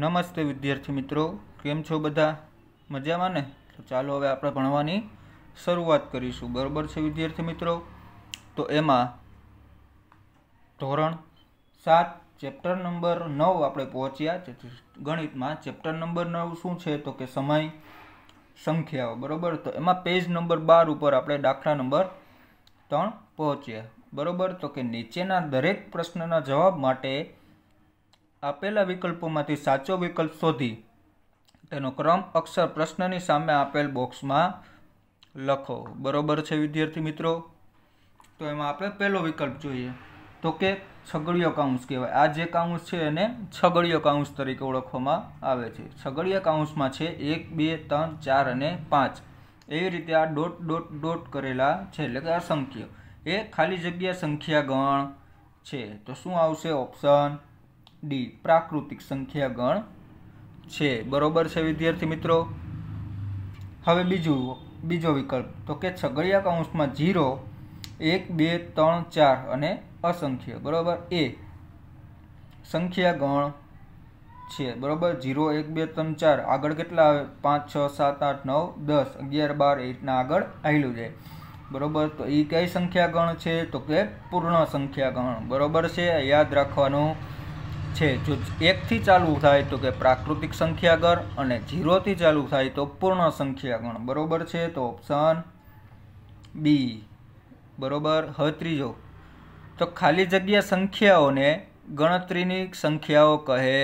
નમસ્તે વિદ્યાર્થી મિત્રો કેમ છો બધા મજામાં ને તો ચાલો હવે આપણે ભણવાની શરૂઆત કરીશું બરાબર છે વિદ્યાર્થી મિત્રો તો એમાં ધોરણ સાત ચેપ્ટર નંબર નવ આપણે પહોંચ્યા ગણિતમાં ચેપ્ટર નંબર નવ શું છે તો કે સમય સંખ્યાઓ બરાબર તો એમાં પેજ નંબર બાર ઉપર આપણે દાખલા નંબર ત્રણ પહોંચ્યા બરાબર તો કે નીચેના દરેક પ્રશ્નના જવાબ માટે આપેલા વિકલ્પોમાંથી સાચો વિકલ્પ શોધી તેનો ક્રમ અક્ષર પ્રશ્નની સામે આપેલ બોક્સમાં લખો બરોબર છે વિદ્યાર્થી મિત્રો તો એમાં આપણે પહેલો વિકલ્પ જોઈએ તો કે છગડીયો કાઉન્સ કહેવાય આ જે કાઉન્સ છે એને છગડીયો કાઉન્સ તરીકે ઓળખવામાં આવે છે છગડીયા કાઉન્સમાં છે એક બે ત્રણ ચાર અને પાંચ એવી રીતે આ ડોટ ડોટ ડોટ કરેલા છે એટલે કે અસંખ્ય એ ખાલી જગ્યા સંખ્યા ગણ છે તો શું આવશે ઓપ્શન ડી પ્રાકૃતિક સંખ્યા ગણ છે બરોબર છે વિદ્યાર્થી મિત્રો હવે બીજું બીજો વિકલ્પ તો કે છગડિયા કૌંસમાં જીરો એક બે ત્રણ ચાર અને અસંખ્ય બરોબર એ સંખ્યા ગણ છે બરોબર ઝીરો એક બે ત્રણ ચાર આગળ કેટલા આવે પાંચ છ સાત આઠ નવ દસ અગિયાર બાર એ રીતના આગળ આવેલું છે બરોબર તો એ કઈ સંખ્યા ગણ છે તો કે પૂર્ણ સંખ્યા ગણ બરોબર છે યાદ રાખવાનું છે જો એકથી ચાલુ થાય તો કે પ્રાકૃતિક સંખ્યાગણ અને ઝીરોથી ચાલુ થાય તો પૂર્ણ સંખ્યાગણ બરોબર છે તો ઓપ્શન બી બરાબર હવે ત્રીજો તો ખાલી જગ્યા સંખ્યાઓને ગણતરીની સંખ્યાઓ કહે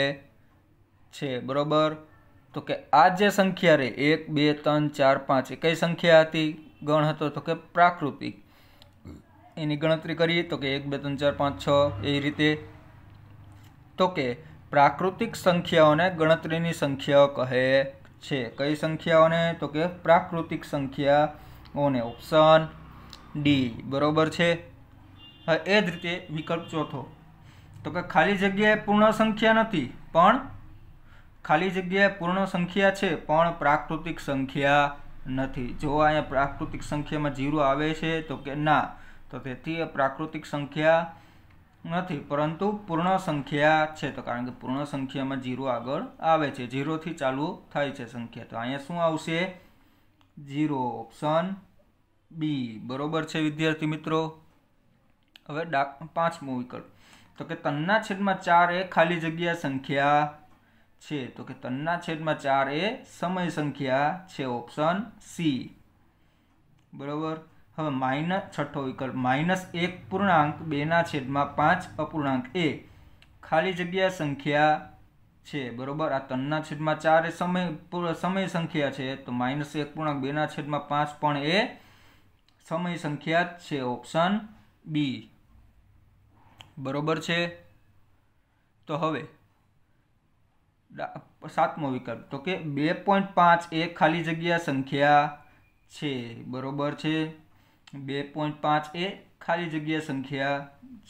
છે બરાબર તો કે આ જે સંખ્યા રે એક બે ત્રણ ચાર પાંચ એ કઈ સંખ્યા હતી ગણ હતો તો કે પ્રાકૃતિક એની ગણતરી કરીએ તો કે એક બે ત્રણ ચાર પાંચ છ એ રીતે તો કે પ્રાકૃતિક સંખ્યાઓને ગણતરીની સંખ્યાઓ કહે છે કઈ સંખ્યાઓને તો કે પ્રાકૃતિક સંખ્યાઓને ઓપ્શન ડી બરોબર છે એ જ રીતે વિકલ્પ ચોથો તો કે ખાલી જગ્યાએ પૂર્ણ સંખ્યા નથી પણ ખાલી જગ્યાએ પૂર્ણ સંખ્યા છે પણ પ્રાકૃતિક સંખ્યા નથી જો અહીંયા પ્રાકૃતિક સંખ્યામાં જીરો આવે છે તો કે ના તો તેથી પ્રાકૃતિક સંખ્યા નથી પરંતુ પૂર્ણ સંખ્યા છે તો કારણ કે પૂર્ણ સંખ્યામાં જીરો આગળ આવે છે જીરોથી ચાલુ થાય છે સંખ્યા તો અહીંયા શું આવશે જીરો ઓપ્શન બી બરોબર છે વિદ્યાર્થી મિત્રો હવે ડાક પાંચમો વિકલ્પ તો કે તનના છેદમાં ચાર એ ખાલી જગ્યા સંખ્યા છે તો કે તનના છેદમાં ચાર એ સમય સંખ્યા છે ઓપ્શન સી બરોબર હવે માઇનસ છઠ્ઠો વિકલ્પ માઇનસ એક પૂર્ણાંક બેના છેદમાં પાંચ અપૂર્ણાંક એ ખાલી જગ્યા સંખ્યા છે બરોબર આ ત્રણના છેદમાં ચાર એ સમય સમય સંખ્યા છે તો માઇનસ એક પૂર્ણાંક બેના છેદમાં પાંચ પણ એ સમય સંખ્યા છે ઓપ્શન બી બરોબર છે તો હવે સાતમો વિકલ્પ તો કે બે પોઈન્ટ પાંચ એ ખાલી જગ્યા સંખ્યા છે બરોબર છે બે પોઈન્ટ પાંચ એ ખાલી જગ્યા સંખ્યા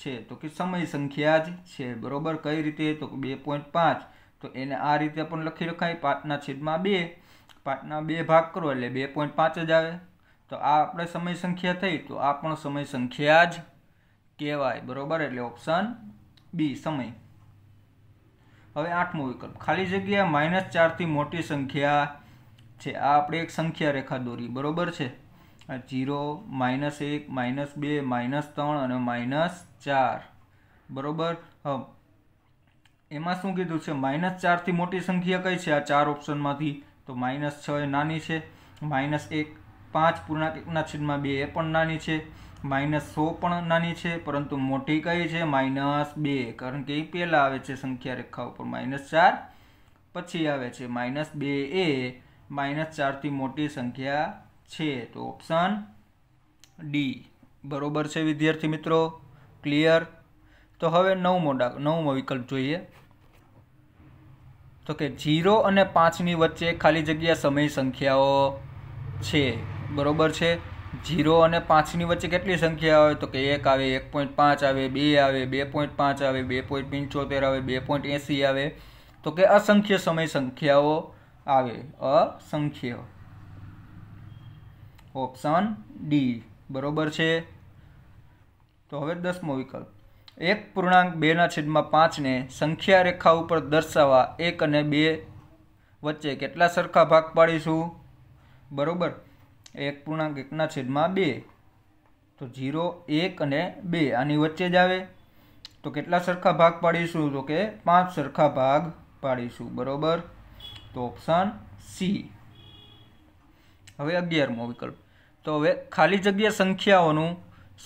છે તો કે સમય સંખ્યા જ છે બરોબર કઈ રીતે તો બે પોઈન્ટ પાંચ તો એને આ રીતે પણ લખી રખાય પાંચના છેદમાં બે પાંચના બે ભાગ કરો એટલે બે પોઈન્ટ પાંચ જ આવે તો આ આપણે સમય સંખ્યા થઈ તો આ પણ સમય સંખ્યા જ કહેવાય બરોબર એટલે ઓપ્શન બી સમય હવે આઠમો વિકલ્પ ખાલી જગ્યા માઇનસ ચારથી મોટી સંખ્યા છે આ આપણે એક સંખ્યા રેખા દોરી બરોબર છે જીરો માઇનસ એક માઇનસ બે માઇનસ ત્રણ અને માઇનસ ચાર બરોબર એમાં શું કીધું છે માઇનસ ચારથી મોટી સંખ્યા કઈ છે આ ચાર ઓપ્શનમાંથી તો માઇનસ છ એ નાની છે માઇનસ એક પાંચ પૂર્ણાંક એકના છેદમાં બે એ પણ નાની છે માઇનસ સો પણ નાની છે પરંતુ મોટી કઈ છે માઇનસ બે કારણ કે એ પહેલાં આવે છે સંખ્યા રેખા ઉપર માઇનસ ચાર પછી આવે છે માઇનસ બે એ માઇનસ ચારથી મોટી સંખ્યા છે તો ઓપ્શન ડી બરોબર છે વિદ્યાર્થી મિત્રો ક્લિયર તો હવે નવમો ડાક નવમો વિકલ્પ જોઈએ તો કે જીરો અને પાંચની વચ્ચે ખાલી જગ્યા સમય સંખ્યાઓ છે બરોબર છે જીરો અને પાંચની વચ્ચે કેટલી સંખ્યા આવે તો કે એક આવે એક પોઈન્ટ પાંચ આવે બે આવે બે પોઈન્ટ પાંચ આવે બે પોઈન્ટ પંચોતેર આવે બે પોઈન્ટ એંસી આવે તો કે અસંખ્ય સમય સંખ્યાઓ આવે અસંખ્ય ઓપ્શન ડી બરોબર છે તો હવે દસમો વિકલ્પ એક પૂર્ણાંક બેના છેદમાં પાંચને સંખ્યા રેખા ઉપર દર્શાવવા એક અને બે વચ્ચે કેટલા સરખા ભાગ પાડીશું બરોબર એક પૂર્ણાંક એકના છેદમાં બે તો ઝીરો એક અને બે આની વચ્ચે જ આવે તો કેટલા સરખા ભાગ પાડીશું તો કે પાંચ સરખા ભાગ પાડીશું બરોબર તો ઓપ્શન સી હવે અગિયારમો વિકલ્પ તો હવે ખાલી જગ્યા સંખ્યાઓનું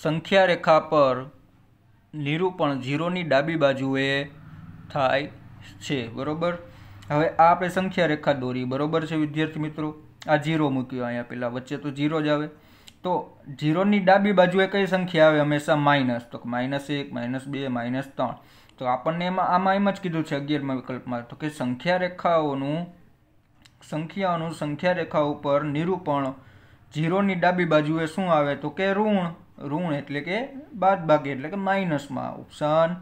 સંખ્યા રેખા પર નિરૂપણ ઝીરોની ડાબી બાજુએ થાય છે બરાબર હવે આ આપણે સંખ્યા રેખા દોરી બરાબર છે વિદ્યાર્થી મિત્રો આ ઝીરો મૂક્યો અહીંયા પહેલાં વચ્ચે તો ઝીરો જ આવે તો ઝીરોની ડાબી બાજુએ કઈ સંખ્યા આવે હંમેશા માઇનસ તો માઇનસ એક માઇનસ બે માઇનસ ત્રણ તો આપણને એમાં આમાં એમ જ કીધું છે અગિયારમાં વિકલ્પમાં તો કે સંખ્યા રેખાઓનું સંખ્યાઓનું સંખ્યા રેખા ઉપર નિરૂપણ ઝીરોની ડાબી બાજુએ શું આવે તો કે ઋણ ઋણ એટલે કે બાદબાકી એટલે કે માઇનસમાં ઓપ્શન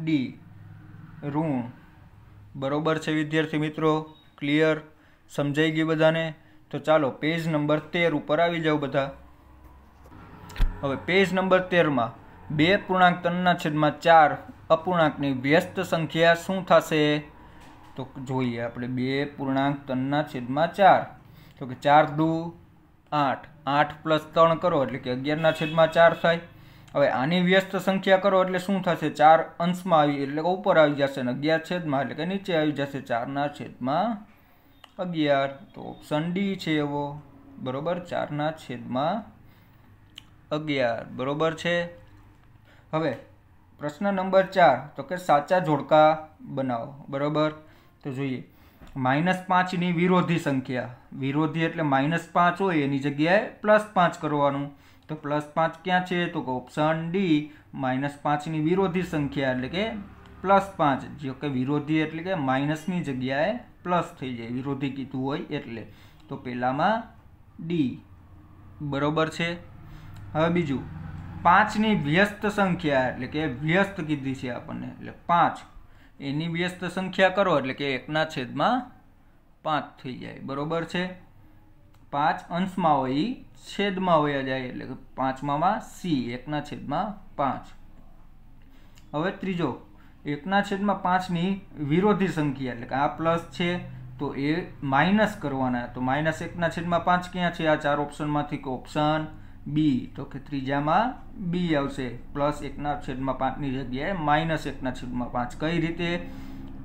ડી ઋણ બરોબર છે વિદ્યાર્થી મિત્રો ક્લિયર સમજાઈ ગઈ બધાને તો ચાલો પેજ નંબર તેર ઉપર આવી જાઓ બધા હવે પેજ નંબર તેરમાં બે પૂર્ણાંક ત્રણના છેદમાં ચાર અપૂર્ણાંકની વ્યસ્ત સંખ્યા શું થશે તો જોઈએ આપણે બે પૂર્ણાંક ત્રણના છેદમાં ચાર તો કે ચાર દુ આઠ આઠ પ્લસ ત્રણ કરો એટલે કે અગિયારના છેદમાં ચાર થાય હવે આની વ્યસ્ત સંખ્યા કરો એટલે શું થશે ચાર અંશમાં આવી એટલે ઉપર આવી જશે અને અગિયાર છેદમાં એટલે કે નીચે આવી જશે ચારના છેદમાં અગિયાર તો ઓપ્શન ડી છે એવો બરોબર ચારના છેદમાં અગિયાર બરોબર છે હવે પ્રશ્ન નંબર ચાર તો કે સાચા જોડકા બનાવો બરોબર તો જોઈએ માઇનસ પાંચની વિરોધી સંખ્યા વિરોધી એટલે માઇનસ પાંચ હોય એની જગ્યાએ પ્લસ પાંચ કરવાનું તો પ્લસ પાંચ ક્યાં છે તો ઓપ્શન ડી માઇનસ પાંચની વિરોધી સંખ્યા એટલે કે પ્લસ પાંચ જો કે વિરોધી એટલે કે માઇનસની જગ્યાએ પ્લસ થઈ જાય વિરોધી કીધું હોય એટલે તો પહેલામાં ડી બરોબર છે હવે બીજું પાંચની વ્યસ્ત સંખ્યા એટલે કે વ્યસ્ત કીધી છે આપણને એટલે પાંચ એની વ્યસ્ત સંખ્યા કરો એટલે કે એકના છેદમાં પાંચ થઈ જાય બરોબર છે પાંચ અંશમાં હોય એ છેદમાં હોય જાય એટલે કે પાંચમાં સી એકના છેદમાં પાંચ હવે ત્રીજો એકના છેદમાં પાંચની વિરોધી સંખ્યા એટલે કે આ પ્લસ છે તો એ માઇનસ કરવાના તો માઇનસ એકના છેદમાં પાંચ ક્યાં છે આ ચાર ઓપ્શનમાંથી ઓપ્શન બી તો કે ત્રીજામાં બી આવશે પ્લસ એકના છેદમાં પાંચની જગ્યાએ માઇનસ એકના છેદમાં પાંચ કઈ રીતે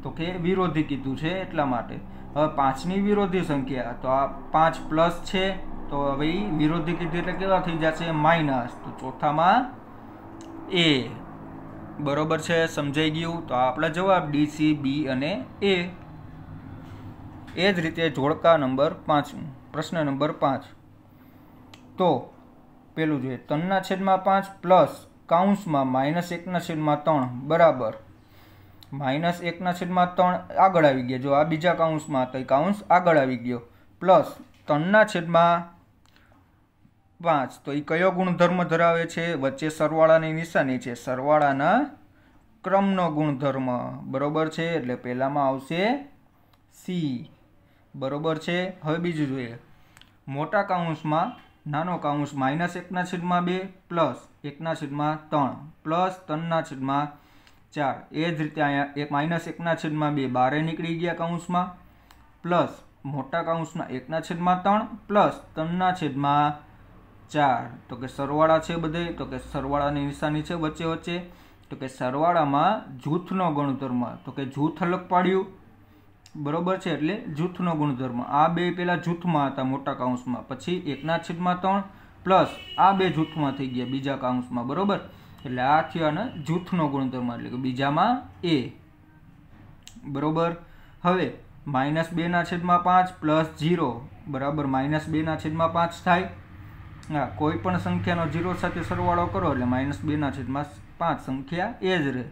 તો કે વિરોધી કીધું છે એટલા માટે હવે પાંચની વિરોધી સંખ્યા તો આ પાંચ પ્લસ છે તો હવે વિરોધી કીધું એટલે કેવા થઈ જશે માઇનસ તો ચોથામાં એ બરોબર છે સમજાઈ ગયું તો આપણા જવાબ ડી સી બી અને એ એ જ રીતે જોડકા નંબર પાંચમું પ્રશ્ન નંબર પાંચ તો પેલું જોઈએ ત્રણના છેદમાં પાંચ પ્લસ કાઉન્સમાં માઇનસ એકના છેદમાં ત્રણ બરાબર માઇનસ એકના છેદમાં ત્રણ આગળ આવી ગયા જો આ બીજા કાઉન્સમાં તો એ કાઉન્સ આગળ આવી ગયો પ્લસ ત્રણના છેદમાં પાંચ તો એ કયો ગુણધર્મ ધરાવે છે વચ્ચે સરવાળાની નિશાની છે સરવાળાના ક્રમનો ગુણધર્મ બરોબર છે એટલે પહેલામાં આવશે સી બરાબર છે હવે બીજું જોઈએ મોટા કાઉન્સમાં નાનો કાઉન્સ માઇનસ એકના છેદમાં બે પ્લસ એકના છેદમાં ત્રણ પ્લસ ત્રણના છેદમાં ચાર એ જ રીતે અહીંયા એક માઇનસ એકના છેદમાં બે બારે નીકળી ગયા કાઉન્સમાં પ્લસ મોટા કાઉન્સના એકના છેદમાં ત્રણ પ્લસ ત્રણના છેદમાં ચાર તો કે સરવાળા છે બધે તો કે સરવાળાની નિશાની છે વચ્ચે વચ્ચે તો કે સરવાળામાં જૂથનો ગણતરમાં તો કે જૂથ અલગ પાડ્યું બરોબર છે એટલે જૂથનો ગુણધર્મ આ બે પહેલાં જૂથમાં હતા મોટા કાઉન્સમાં પછી એકના છેદમાં ત્રણ પ્લસ આ બે જૂથમાં થઈ ગયા બીજા કાઉન્સમાં બરોબર એટલે આ થયા અને જૂથનો ગુણધર્મ એટલે કે બીજામાં એ બરોબર હવે માઇનસ બેના છેદમાં પાંચ પ્લસ ઝીરો બરાબર માઇનસ બેના છેદમાં પાંચ થાય હા કોઈ પણ સંખ્યાનો ઝીરો સાથે સરવાળો કરો એટલે માઇનસ બેના છેદમાં પાંચ સંખ્યા એ જ રહે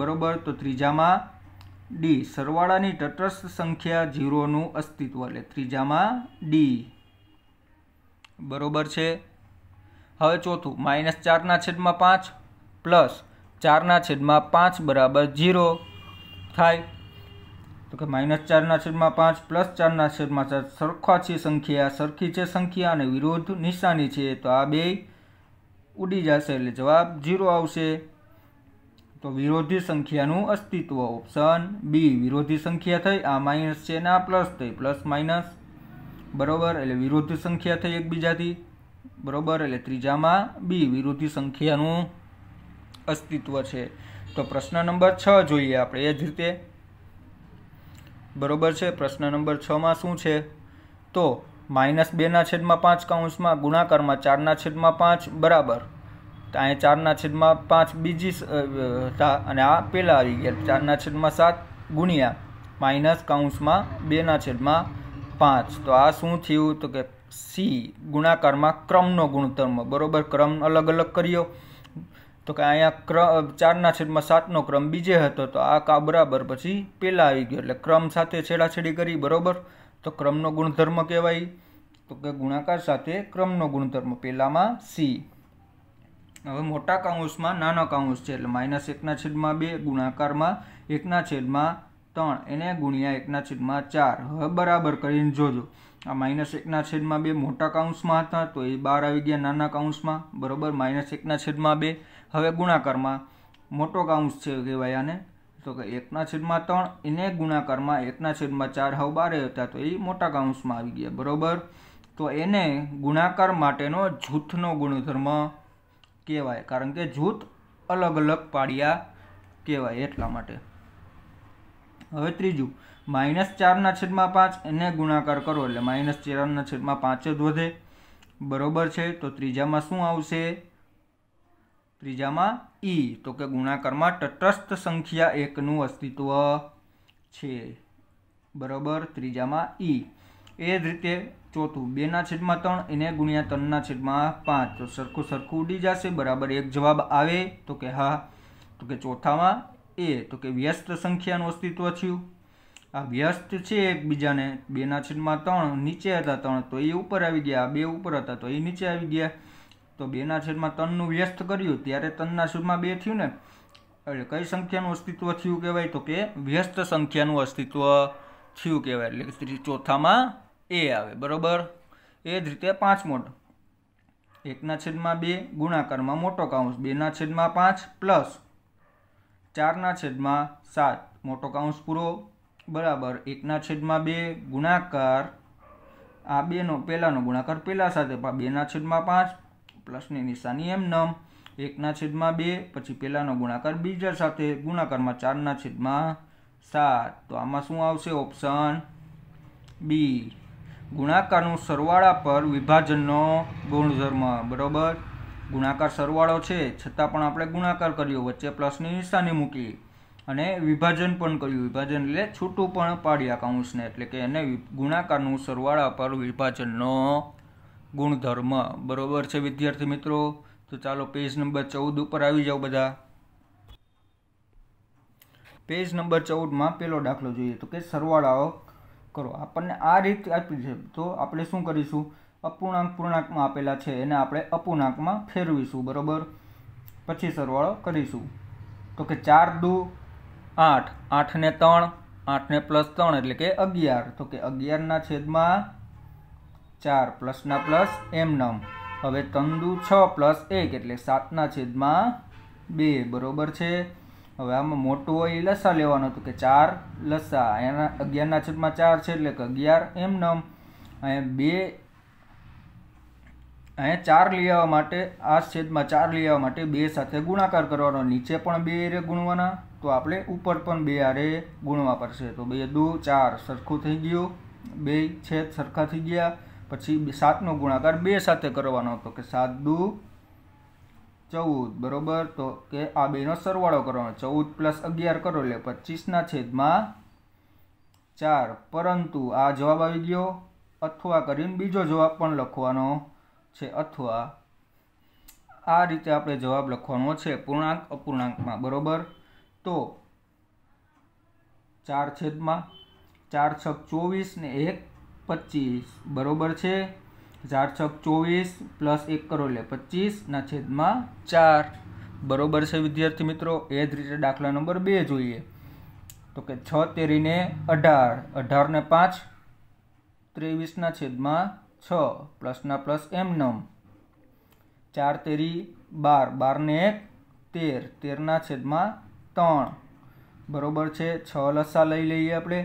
બરોબર તો ત્રીજામાં ડી સરવાળાની તટસ્થ સંખ્યા ઝીરોનું અસ્તિત્વ એટલે ત્રીજામાં ડી બરોબર છે હવે ચોથું માઇનસ ચારના છેદમાં પાંચ પ્લસ ચારના છેદમાં પાંચ બરાબર ઝીરો થાય તો કે માઇનસ ચારના છેદમાં પાંચ પ્લસ ચારના છેદમાં ચાર સરખા છે સંખ્યા સરખી છે સંખ્યા અને વિરોધ નિશાની છે તો આ બે ઉડી જશે એટલે જવાબ ઝીરો આવશે તો વિરોધી સંખ્યાનું અસ્તિત્વ ઓપ્શન બી વિરોધી સંખ્યા થઈ આ માઇનસ છે ને આ પ્લસ થઈ પ્લસ માઇનસ બરાબર એટલે વિરોધી સંખ્યા થઈ એકબીજાથી બરાબર એટલે ત્રીજામાં બી વિરોધી સંખ્યાનું અસ્તિત્વ છે તો પ્રશ્ન નંબર છ જોઈએ આપણે એ જ રીતે બરાબર છે પ્રશ્ન નંબર છમાં શું છે તો માઇનસ બેના છેદમાં પાંચ કાઉન્સમાં ગુણાકારમાં ચારના છેદમાં પાંચ બરાબર તો અહીંયા ચારના છેદમાં પાંચ બીજી હતા અને આ પહેલાં આવી ગયા ચારના છેદમાં સાત ગુણ્યા માઇનસ કાઉન્સમાં બેના છેદમાં પાંચ તો આ શું થયું તો કે સી ગુણાકારમાં ક્રમનો ગુણધર્મ બરોબર ક્રમ અલગ અલગ કર્યો તો કે અહીંયા ક્રમ ચારના છેદમાં સાતનો ક્રમ બીજે હતો તો આ કા બરાબર પછી પહેલાં આવી ગયો એટલે ક્રમ સાથે છેડાછેડી કરી બરોબર તો ક્રમનો ગુણધર્મ કહેવાય તો કે ગુણાકાર સાથે ક્રમનો ગુણધર્મ પહેલાંમાં સી હવે મોટા કાઉન્સમાં નાનો કાઉન્સ છે એટલે માઇનસ એકના છેદમાં બે ગુણાકારમાં એકના છેદમાં ત્રણ એને ગુણ્યા એકના છેદમાં ચાર હવે બરાબર કરીને જોજો આ માઇનસ એકના છેદમાં બે મોટા કાઉન્સમાં હતા તો એ બાર આવી ગયા નાના કાઉન્સમાં બરાબર માઇનસ એકના છેદમાં બે હવે ગુણાકારમાં મોટો કાઉન્સ છે કહેવાય આને તો કે એકના છેદમાં ત્રણ એને ગુણાકારમાં એકના છેદમાં ચાર હવે બારે હતા તો એ મોટા કાઉન્સમાં આવી ગયા બરાબર તો એને ગુણાકાર માટેનો જૂથનો ગુણધર્મ કહેવાય કારણ કે જૂથ અલગ અલગ પાડ્યા કહેવાય એટલા માટે હવે ત્રીજું માઇનસ ચારના છેદમાં પાંચ એને ગુણાકાર કરો એટલે માઇનસ ચારના છેદમાં પાંચ જ વધે બરોબર છે તો ત્રીજામાં શું આવશે ત્રીજામાં ઈ તો કે ગુણાકારમાં તટસ્થ સંખ્યા એકનું અસ્તિત્વ છે બરોબર ત્રીજામાં ઈ એ જ રીતે ચોથું બેના છેદમાં ત્રણ એને ગુણ્યા ત્રણના છેદમાં પાંચ તો સરખું સરખું ઉડી જશે બરાબર એક જવાબ આવે તો કે હા તો કે ચોથામાં એ તો કે વ્યસ્ત સંખ્યાનું અસ્તિત્વ થયું આ વ્યસ્ત છે એકબીજાને બેના છેદમાં ત્રણ નીચે હતા ત્રણ તો એ ઉપર આવી ગયા બે ઉપર હતા તો એ નીચે આવી ગયા તો બેના છેદમાં ત્રણનું વ્યસ્ત કર્યું ત્યારે ત્રણના છેદમાં બે થયું ને એટલે કઈ સંખ્યાનું અસ્તિત્વ થયું કહેવાય તો કે વ્યસ્ત સંખ્યાનું અસ્તિત્વ થયું કહેવાય એટલે ચોથામાં એ આવે બરાબર એ જ રીતે પાંચમો એકના છેદમાં બે ગુણાકારમાં મોટો કાઉન્સ બેના છેદમાં પાંચ પ્લસ ચારના છેદમાં સાત મોટો કાઉન્સ પૂરો બરાબર એકના છેદમાં બે ગુણાકાર આ બેનો પહેલાંનો ગુણાકાર પહેલાં સાથે બેના છેદમાં પાંચ પ્લસની નિશાની એમ નમ એકના છેદમાં બે પછી પહેલાંનો ગુણાકાર બીજા સાથે ગુણાકારમાં ચારના છેદમાં સાત તો આમાં શું આવશે ઓપ્શન બી ગુણાકારનું સરવાળા પર વિભાજનનો ગુણધર્મ બરાબર ગુણાકાર સરવાળો છે છતાં પણ આપણે ગુણાકાર કર્યો વચ્ચે પ્લસની નિશાની મૂકી અને વિભાજન પણ કર્યું વિભાજન એટલે છૂટું પણ પાડ્યા કાઉન્સને એટલે કે એને ગુણાકારનું સરવાળા પર વિભાજનનો ગુણધર્મ બરાબર છે વિદ્યાર્થી મિત્રો તો ચાલો પેજ નંબર ચૌદ ઉપર આવી જાઓ બધા પેજ નંબર ચૌદમાં પેલો દાખલો જોઈએ તો કે સરવાળાઓ કરો આપણને આ રીત આપી છે તો આપણે શું કરીશું અપૂર્ણાંક પૂર્ણાંકમાં આપેલા છે એને આપણે અપૂર્ણાંકમાં ફેરવીશું બરાબર પછી સરવાળો કરીશું તો કે ચાર દુ આઠ આઠને ત્રણ આઠને પ્લસ ત્રણ એટલે કે અગિયાર તો કે અગિયારના છેદમાં ચાર પ્લસના પ્લસ એમ નમ હવે તંદુ છ પ્લસ એક એટલે સાતના છેદમાં બે બરાબર છે હવે આમાં મોટું હોય એ લસા લેવાનું હતું કે ચાર લસા એના અગિયારના છેદમાં ચાર છે એટલે કે અગિયાર એમ નમ અહીંયા બે અહીંયા ચાર લઈ આવવા માટે આ છેદમાં ચાર લઈ આવવા માટે બે સાથે ગુણાકાર કરવાનો નીચે પણ બે રે ગુણવાના તો આપણે ઉપર પણ બે આરે ગુણવા પડશે તો બે દુ ચાર સરખું થઈ ગયું બે છેદ સરખા થઈ ગયા પછી સાતનો ગુણાકાર બે સાથે કરવાનો હતો કે સાત દુ ચૌદ બરોબર તો કે આ બેનો સરવાળો કરવાનો ચૌદ પ્લસ અગિયાર કરો એટલે પચીસના છેદમાં ચાર પરંતુ આ જવાબ આવી ગયો અથવા કરીને બીજો જવાબ પણ લખવાનો છે અથવા આ રીતે આપણે જવાબ લખવાનો છે પૂર્ણાંક અપૂર્ણાંકમાં બરોબર તો ચાર છેદમાં ચાર છક ચોવીસ ને એક પચીસ બરોબર છે ચાર છક ચોવીસ પ્લસ એક કરો એટલે પચીસના છેદમાં ચાર બરોબર છે વિદ્યાર્થી મિત્રો એ જ રીતે દાખલા નંબર બે જોઈએ તો કે છ તેરીને અઢાર અઢારને પાંચ ત્રેવીસના છેદમાં છ પ્લસના પ્લસ એમ નમ ચાર તેરી બાર બારને એક તેર તેરના છેદમાં ત્રણ બરોબર છે છ લસા લઈ લઈએ આપણે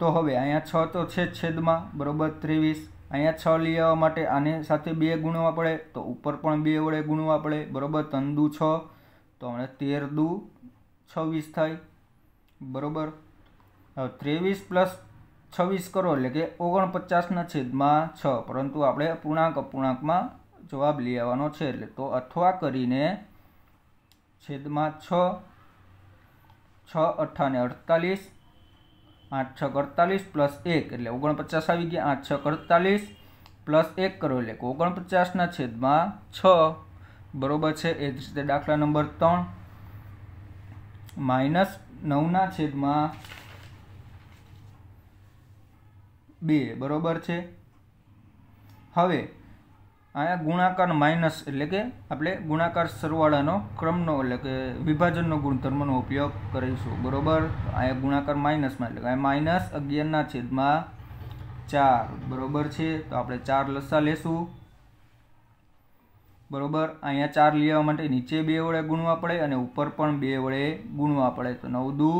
તો હવે અહીંયા છ તો છે છેદમાં બરોબર ત્રેવીસ અહીંયા છ લઈ આવવા માટે આને સાથે બે ગુણવા પડે તો ઉપર પણ બે વડે ગુણવા પડે બરાબર તંદુ છ તો હમણાં તેર દુ છવ્વીસ થાય બરાબર હવે ત્રેવીસ પ્લસ છવ્વીસ કરો એટલે કે ઓગણપચાસના છેદમાં છ પરંતુ આપણે પૂર્ણાંક અપૂર્ણાંકમાં જવાબ લઈ આવવાનો છે એટલે તો અથવા કરીને છેદમાં છ છ અઠ્ઠાને અડતાલીસ આઠ છ અડતાલીસ પ્લસ એક એટલે ઓગણપચાસ આવી ગયા આઠ છ અડતાલીસ પ્લસ એક કરો એટલે કે ઓગણપચાસના છેદમાં છ બરોબર છે એ જ રીતે દાખલા નંબર ત્રણ માઇનસ નવના છેદમાં બે બરાબર છે હવે અહીંયા ગુણાકાર માઇનસ એટલે કે આપણે ગુણાકાર સરવાળાનો ક્રમનો એટલે કે વિભાજનનો ગુણધર્મનો ઉપયોગ કરીશું બરોબર અહીંયા ગુણાકાર માઇનસમાં એટલે કે માઇનસ અગિયારના છેદમાં ચાર બરોબર છે તો આપણે ચાર લસા લેશું બરોબર અહીંયા ચાર લેવા માટે નીચે બે વડે ગુણવા પડે અને ઉપર પણ બે વડે ગુણવા પડે તો નવ દુ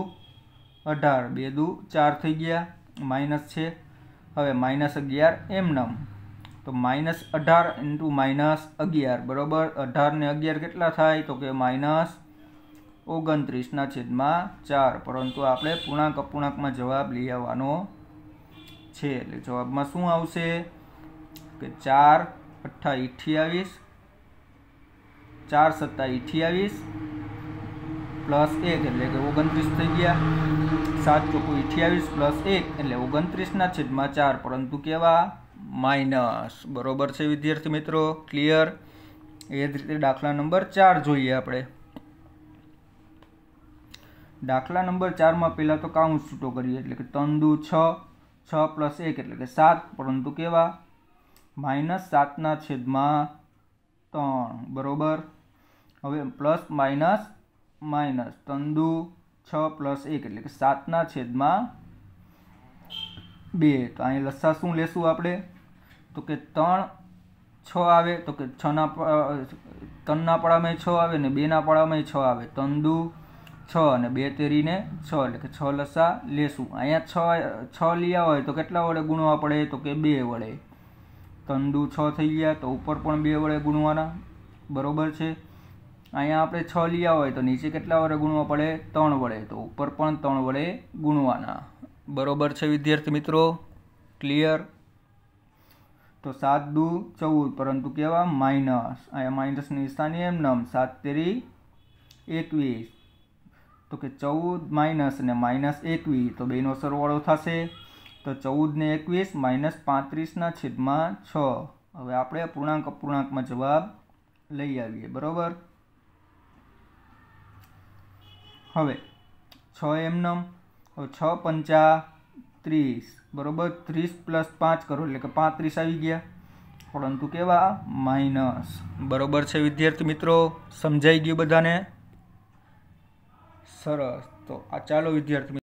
અઢાર બે દુ ચાર થઈ ગયા માઇનસ છે હવે માઇનસ અગિયાર એમ નમ તો માઇનસ અઢાર ઇન્ટુ માઇનસ અગિયાર બરાબર અઢાર ને અગિયાર કેટલા થાય તો કે માઇનસ ઓગણત્રીસના છેદમાં ચાર પરંતુ આપણે પૂર્ણાંક અપૂર્ણાંકમાં જવાબ લઈ આવવાનો છે એટલે જવાબમાં શું આવશે કે ચાર અઠ્ઠા અઠ્યાવીસ ચાર સત્તા અઠ્યાવીસ પ્લસ એક એટલે કે ઓગણત્રીસ થઈ ગયા સાત ચોખ્ખું અઠ્યાવીસ પ્લસ એક એટલે ઓગણત્રીસના છેદમાં ચાર પરંતુ કેવા માઇનસ બરોબર છે વિદ્યાર્થી મિત્રો ક્લિયર એ જ રીતે દાખલા નંબર ચાર જોઈએ આપણે દાખલા નંબર ચારમાં પહેલાં તો કાઉન્ટ છૂટો કરીએ એટલે કે તંદુ છ છ પ્લસ એક એટલે કે સાત પરંતુ કેવા માઇનસ સાતના છેદમાં ત્રણ બરોબર હવે પ્લસ માઇનસ માઇનસ તંદુ છ પ્લસ એક એટલે કે સાતના છેદમાં બે તો અહીં લસ્સા શું લેશું આપણે તો કે ત્રણ છ આવે તો કે છના ત્રણના પાડામાં છ આવે ને બેના પાડામાં છ આવે ત્રણ દુ છ અને બે તેરીને છ એટલે કે છ લસ્સા લેશું અહીંયા છ છ લીયા હોય તો કેટલા વડે ગુણવા પડે તો કે બે વડે ત્રણ દુ છ થઈ ગયા તો ઉપર પણ બે વડે ગુણવાના બરોબર છે અહીંયા આપણે છ લીયા હોય તો નીચે કેટલા વડે ગુણવા પડે ત્રણ વડે તો ઉપર પણ ત્રણ વડે ગુણવાના બરોબર છે વિદ્યાર્થી મિત્રો ક્લિયર તો સાત દુ ચૌદ પરંતુ કહેવા માઇનસ અહીંયા માઇનસની નિશાની એમ નમ સાત તેરી એકવીસ તો કે ચૌદ માઇનસ ને માઇનસ એકવીસ તો બેનો સરવાળો થશે તો ચૌદ ને એકવીસ માઇનસ પાંત્રીસના છેદમાં છ હવે આપણે પૂર્ણાંક અપૂર્ણાંકમાં જવાબ લઈ આવીએ બરાબર હવે છ એમનમ છ પંચા ત્રીસ બરાબર ત્રીસ પ્લસ પાંચ કરો એટલે કે પાંત્રીસ આવી ગયા પરંતુ કેવા માઇનસ બરોબર છે વિદ્યાર્થી મિત્રો સમજાઈ ગયું બધાને સરસ તો આ ચાલો વિદ્યાર્થી